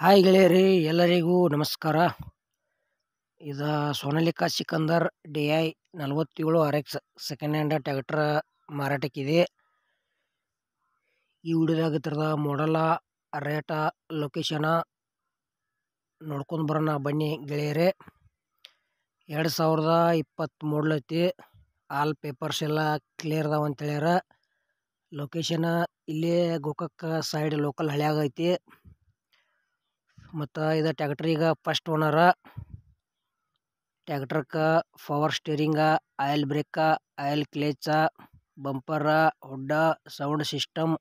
hi ಗೆಳೆಯರಿ ಎಲ್ಲರಿಗೂ ನಮಸ್ಕಾರ ಇದು ಸೋನಾಲಿಕಾ ಸಿಕಂದರ್ ಡಿ ಐ ನಲ್ವತ್ತೇಳು R X second hand tractor ಮಾರಾಟಕ್ಕಿದೆ ಈ ವಿಡಿಯೋದಾಗ ಇದ್ರದ ಮಾಡಲ ರೇಟ ಲೊಕೇಶನ ನೋಡ್ಕೊಂಡು ಬರೋಣ ಬನ್ನಿ ಗೆಳೆಯರೇ ಎರಡು ಸಾವಿರದ ಮೂಡ್ಲೈತಿ ಆಲ್ ಪೇಪರ್ಸ್ ಎಲ್ಲ ಕ್ಲಿಯರ್ ಅದಾವ ಅಂತ ಹೇಳ್ಯಾರ ಲೊಕೇಶನ್ ಇಲ್ಲಿ ಗೋಕಕ್ಕ ಸೈಡ್ ಲೋಕಲ್ ಹಳ್ಯಾಗ ಐತಿ ಮತ್ತು ಇದು ಈಗ ಫಸ್ಟ್ ಓನರ ಟ್ಯಾಕ್ಟ್ರಕ್ಕೆ power steering oil brake oil clutch bumper hood sound system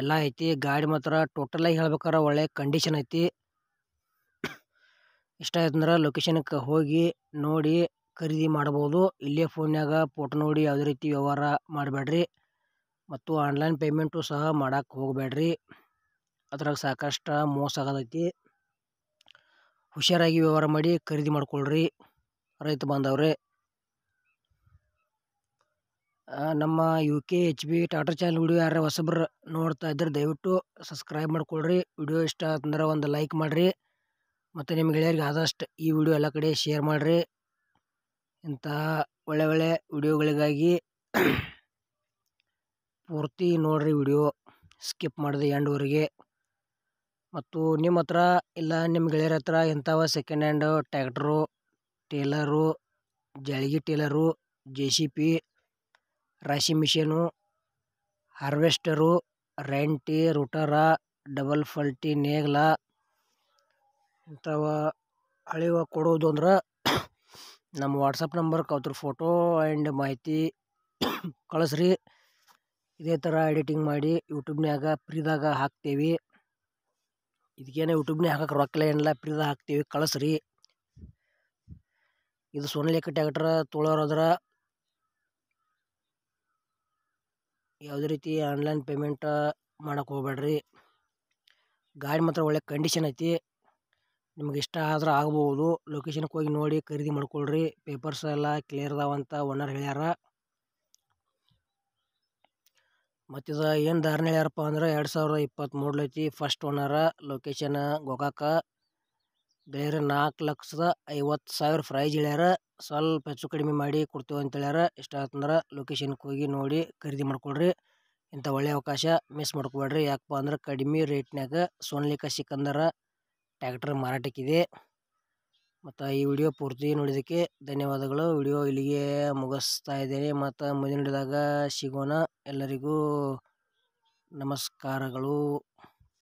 ಎಲ್ಲ ಐತಿ ಗಾಡಿ ಮಾತ್ರ ಟೋಟಲಾಗಿ ಹೇಳ್ಬೇಕಾರೆ ಒಳ್ಳೆ ಕಂಡೀಷನ್ ಐತಿ ಇಷ್ಟ ಆಯ್ತಂದ್ರೆ ಲೊಕೇಶನ್ಗೆ ಹೋಗಿ ನೋಡಿ ಖರೀದಿ ಮಾಡಬಹುದು ಇಲ್ಲೇ ಫೋನ್ಯಾಗ ಫೋಟೋ ನೋಡಿ ಯಾವುದೇ ರೀತಿ ವ್ಯವಹಾರ ಮಾಡಬೇಡ್ರಿ ಮತ್ತು ಆನ್ಲೈನ್ ಪೇಮೆಂಟು ಸಹ ಮಾಡೋಕ್ಕೆ ಹೋಗಬೇಡ್ರಿ ಅದ್ರಾಗ ಸಾಕಷ್ಟು ಮೋಸ ಆಗತೈತಿ ಹುಷಾರಾಗಿ ವ್ಯವಹಾರ ಮಾಡಿ ಖರೀದಿ ಮಾಡಿಕೊಳ್ರಿ ರೈತ ಬಾಂಧವ್ರೆ ನಮ್ಮ U K H B Tata channel video ಯಾರು ಹೊಸಬ್ರು ನೋಡ್ತಾ ಇದ್ರೆ ದಯವಿಟ್ಟು ಸಬ್ಸ್ಕ್ರೈಬ್ ಮಾಡ್ಕೊಳ್ರಿ ವಿಡಿಯೋ ಇಷ್ಟ ಅಂತಂದ್ರೆ ಒಂದು ಲೈಕ್ ಮಾಡಿರಿ ಮತ್ತು ನಿಮ್ಮ ಗೆಳೆಯರಿಗೆ ಆದಷ್ಟು ಈ ವಿಡಿಯೋ ಎಲ್ಲ ಕಡೆ ಶೇರ್ ಮಾಡಿರಿ ಇಂತಹ ಒಳ್ಳೆಯ ಒಳ್ಳೆಯ ವಿಡಿಯೋಗಳಿಗಾಗಿ ಪೂರ್ತಿ ನೋಡಿರಿ ವಿಡಿಯೋ ಸ್ಕಿಪ್ ಮಾಡಿದೆ ಎಂಡ್ವರೆಗೆ ಮತ್ತು ನಿಮ್ಮ ಹತ್ರ ಇಲ್ಲ ನಿಮ್ಮ ಗೆಳೆಯರ ಹತ್ರ ಇಂಥವು ಸೆಕೆಂಡ್ ಹ್ಯಾಂಡು ಟ್ಯಾಕ್ಟ್ರು ಟೇಲರು ಜಳಿಗೆ ಟೇಲರು ಜೆ ಸಿ ಪಿ ರಾಶಿ ಮಿಷಿನು ಹಾರ್ವೆಸ್ಟರು ರೆಂಟಿ ರುಟರ ಡಬಲ್ ಫಲ್ಟಿ ನೇಗ್ಲ ಇಂಥವು ಅಳೆಯುವ ಕೊಡೋದು ಅಂದ್ರೆ ನಮ್ಮ ವಾಟ್ಸಪ್ ನಂಬರ್ ಅವ್ರ ಫೋಟೋ ಆ್ಯಂಡ್ ಮಾಹಿತಿ ಕಳಿಸ್ರಿ ಇದೇ ಥರ ಎಡಿಟಿಂಗ್ ಮಾಡಿ ಯೂಟ್ಯೂಬ್ನ್ಯಾಗ ಫ್ರೀದಾಗ ಹಾಕ್ತೀವಿ ಇದಕ್ಕೇನೆ ಯೂಟ್ಯೂಬ್ನೇ ಹಾಕಕ್ಕೆ ರೊಕ್ಕ ಏನಿಲ್ಲ ಫ್ರೀದಾಗ ಹಾಕ್ತೀವಿ ಕಳಿಸ್ರಿ ಇದು ಸೋನಲಿಕ ಟ್ಯಾಕ್ಟ್ರ ತೊಳೋರದ್ರ ಯಾವುದೇ ರೀತಿ ಆನ್ಲೈನ್ ಪೇಮೆಂಟ್ ಮಾಡೋಕ್ಕೆ ಹೋಗಬೇಡ್ರಿ ಗಾಡಿ ಮಾತ್ರ ಒಳ್ಳೆ ಕಂಡೀಷನ್ ಐತಿ ನಿಮ್ಗೆ ಇಷ್ಟ ಆದ್ರೆ ಆಗ್ಬೋದು ಲೊಕೇಶನ್ಗೆ ಹೋಗಿ ನೋಡಿ ಖರೀದಿ ಮಾಡ್ಕೊಳ್ರಿ ಪೇಪರ್ಸ್ ಎಲ್ಲ ಕ್ಲಿಯರ್ ಅದಾವ ಅಂತ ಓನರ್ ಹೇಳ್ಯಾರ ಮತ್ತು ಇದು ಏನು ಧಾರಣೆ ಹೇಳ್ಯಾರಪ್ಪ ಅಂದ್ರೆ ಎರಡು ಸಾವಿರದ ಇಪ್ಪತ್ತ್ಮೂರು ಫಸ್ಟ್ ಓನರ ಲೊಕೇಶನ್ ಗೋಕಾಕ ಬೇರೆ ನಾಲ್ಕು ಲಕ್ಷದ ಐವತ್ತು ಸಾವಿರ ಪ್ರೈಜ್ ಹೇಳ್ಯಾರ ಸ್ವಲ್ಪ ಹೆಚ್ಚು ಕಡಿಮೆ ಮಾಡಿ ಕೊಡ್ತೀವಿ ಅಂತ ಹೇಳ್ಯಾರ ಇಷ್ಟ ಆಯ್ತಂದ್ರೆ ಲೊಕೇಶನ್ಗೆ ಹೋಗಿ ನೋಡಿ ಖರೀದಿ ಮಾಡ್ಕೊಳ್ರಿ ಇಂಥ ಒಳ್ಳೆಯ ಅವಕಾಶ ಮಿಸ್ ಮಾಡ್ಕೊಬೇಡ್ರಿ ಯಾಕಪ್ಪ ಅಂದ್ರೆ ಕಡಿಮೆ ರೇಟ್ನಾಗ ಸೋನ್ಲಿಕ ಸಿಕ್ಕಂದ್ರೆ ಟ್ಯಾಕ್ಟರ್ ಮಾರಾಟಕ್ಕಿದೆ ಮತ್ತು ಈ ವಿಡಿಯೋ ಪೂರ್ತಿ ನೋಡಿದಕ್ಕೆ ಧನ್ಯವಾದಗಳು ವಿಡಿಯೋ ಇಲ್ಲಿಗೆ ಮುಗಿಸ್ತಾ ಇದ್ದೇನೆ ಮತ್ತು ಮುಂದಿನ ಹಿಡಿದಾಗ ಸಿಗೋಣ ಎಲ್ಲರಿಗೂ ನಮಸ್ಕಾರಗಳು